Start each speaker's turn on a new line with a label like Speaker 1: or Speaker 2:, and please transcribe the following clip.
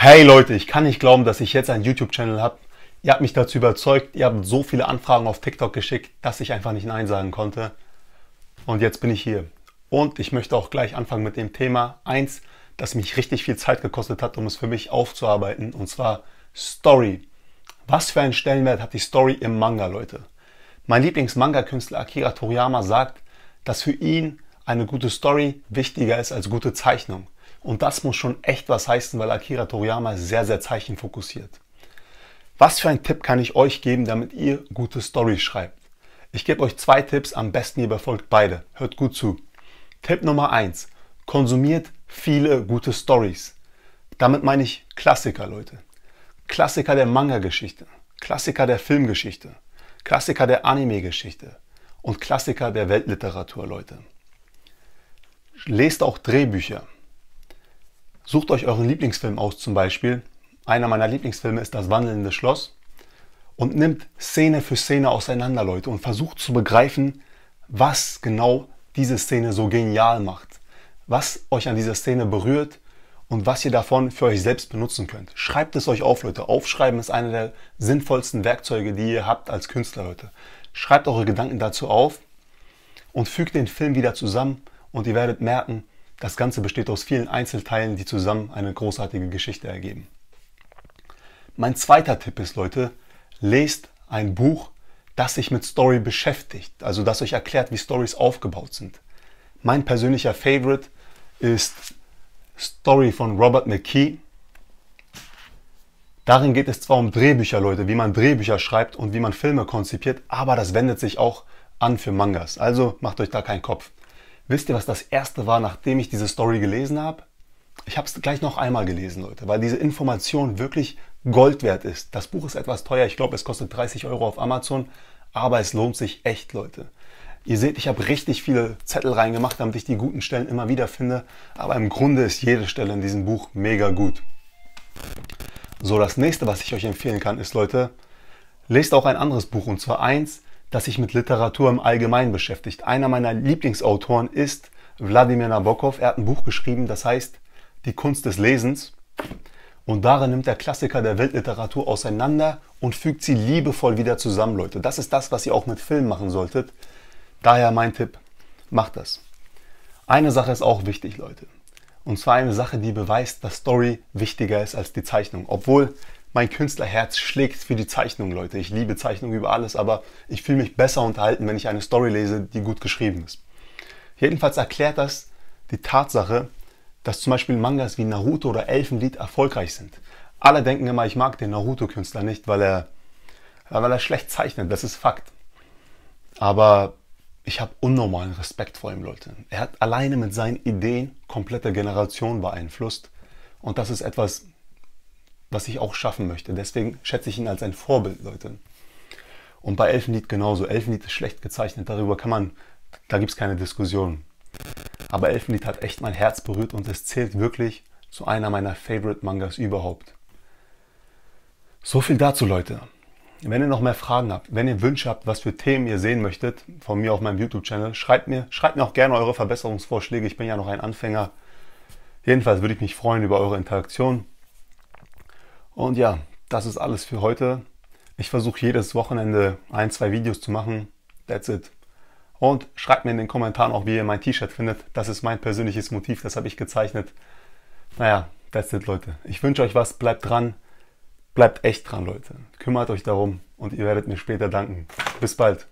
Speaker 1: Hey Leute, ich kann nicht glauben, dass ich jetzt einen YouTube-Channel habe. Ihr habt mich dazu überzeugt, ihr habt so viele Anfragen auf TikTok geschickt, dass ich einfach nicht Nein sagen konnte. Und jetzt bin ich hier. Und ich möchte auch gleich anfangen mit dem Thema eins, das mich richtig viel Zeit gekostet hat, um es für mich aufzuarbeiten, und zwar Story. Was für einen Stellenwert hat die Story im Manga, Leute? Mein Lieblings-Manga-Künstler Akira Toriyama sagt, dass für ihn eine gute Story wichtiger ist als gute Zeichnung. Und das muss schon echt was heißen, weil Akira Toriyama ist sehr, sehr zeichenfokussiert. Was für einen Tipp kann ich euch geben, damit ihr gute Stories schreibt? Ich gebe euch zwei Tipps, am besten ihr befolgt beide. Hört gut zu. Tipp Nummer eins: Konsumiert viele gute Stories. Damit meine ich Klassiker, Leute. Klassiker der Manga-Geschichte, Klassiker der Filmgeschichte, Klassiker der Anime-Geschichte und Klassiker der Weltliteratur, Leute. Lest auch Drehbücher. Sucht euch euren Lieblingsfilm aus zum Beispiel. Einer meiner Lieblingsfilme ist Das wandelnde Schloss. Und nimmt Szene für Szene auseinander, Leute, und versucht zu begreifen, was genau diese Szene so genial macht. Was euch an dieser Szene berührt und was ihr davon für euch selbst benutzen könnt. Schreibt es euch auf, Leute. Aufschreiben ist einer der sinnvollsten Werkzeuge, die ihr habt als Künstler, Leute. Schreibt eure Gedanken dazu auf und fügt den Film wieder zusammen und ihr werdet merken, das Ganze besteht aus vielen Einzelteilen, die zusammen eine großartige Geschichte ergeben. Mein zweiter Tipp ist, Leute, lest ein Buch, das sich mit Story beschäftigt, also das euch erklärt, wie Stories aufgebaut sind. Mein persönlicher Favorite ist Story von Robert McKee. Darin geht es zwar um Drehbücher, Leute, wie man Drehbücher schreibt und wie man Filme konzipiert, aber das wendet sich auch an für Mangas. Also macht euch da keinen Kopf. Wisst ihr, was das erste war, nachdem ich diese Story gelesen habe? Ich habe es gleich noch einmal gelesen, Leute, weil diese Information wirklich Gold wert ist. Das Buch ist etwas teuer. Ich glaube, es kostet 30 Euro auf Amazon, aber es lohnt sich echt, Leute. Ihr seht, ich habe richtig viele Zettel reingemacht, damit ich die guten Stellen immer wieder finde. Aber im Grunde ist jede Stelle in diesem Buch mega gut. So, das nächste, was ich euch empfehlen kann, ist, Leute, lest auch ein anderes Buch. Und zwar eins, das sich mit Literatur im Allgemeinen beschäftigt. Einer meiner Lieblingsautoren ist Wladimir Nabokov. Er hat ein Buch geschrieben, das heißt Die Kunst des Lesens. Und darin nimmt er Klassiker der Weltliteratur auseinander und fügt sie liebevoll wieder zusammen, Leute. Das ist das, was ihr auch mit Filmen machen solltet. Daher mein Tipp, macht das. Eine Sache ist auch wichtig, Leute. Und zwar eine Sache, die beweist, dass Story wichtiger ist als die Zeichnung. Obwohl mein Künstlerherz schlägt für die Zeichnung, Leute. Ich liebe Zeichnung über alles, aber ich fühle mich besser unterhalten, wenn ich eine Story lese, die gut geschrieben ist. Jedenfalls erklärt das die Tatsache, dass zum Beispiel Mangas wie Naruto oder Elfenlied erfolgreich sind. Alle denken immer, ich mag den Naruto-Künstler nicht, weil er, weil er schlecht zeichnet. Das ist Fakt. Aber ich habe unnormalen Respekt vor ihm, Leute. Er hat alleine mit seinen Ideen komplette Generationen beeinflusst. Und das ist etwas, was ich auch schaffen möchte. Deswegen schätze ich ihn als ein Vorbild, Leute. Und bei Elfenlied genauso. Elfenlied ist schlecht gezeichnet, darüber kann man, da gibt es keine Diskussion. Aber Elfenlied hat echt mein Herz berührt und es zählt wirklich zu einer meiner Favorite Mangas überhaupt. So viel dazu, Leute. Wenn ihr noch mehr Fragen habt, wenn ihr Wünsche habt, was für Themen ihr sehen möchtet, von mir auf meinem YouTube-Channel, schreibt mir, schreibt mir auch gerne eure Verbesserungsvorschläge. Ich bin ja noch ein Anfänger. Jedenfalls würde ich mich freuen über eure Interaktion. Und ja, das ist alles für heute. Ich versuche jedes Wochenende ein, zwei Videos zu machen. That's it. Und schreibt mir in den Kommentaren auch, wie ihr mein T-Shirt findet. Das ist mein persönliches Motiv, das habe ich gezeichnet. Naja, that's it, Leute. Ich wünsche euch was, bleibt dran. Bleibt echt dran, Leute. Kümmert euch darum und ihr werdet mir später danken. Bis bald.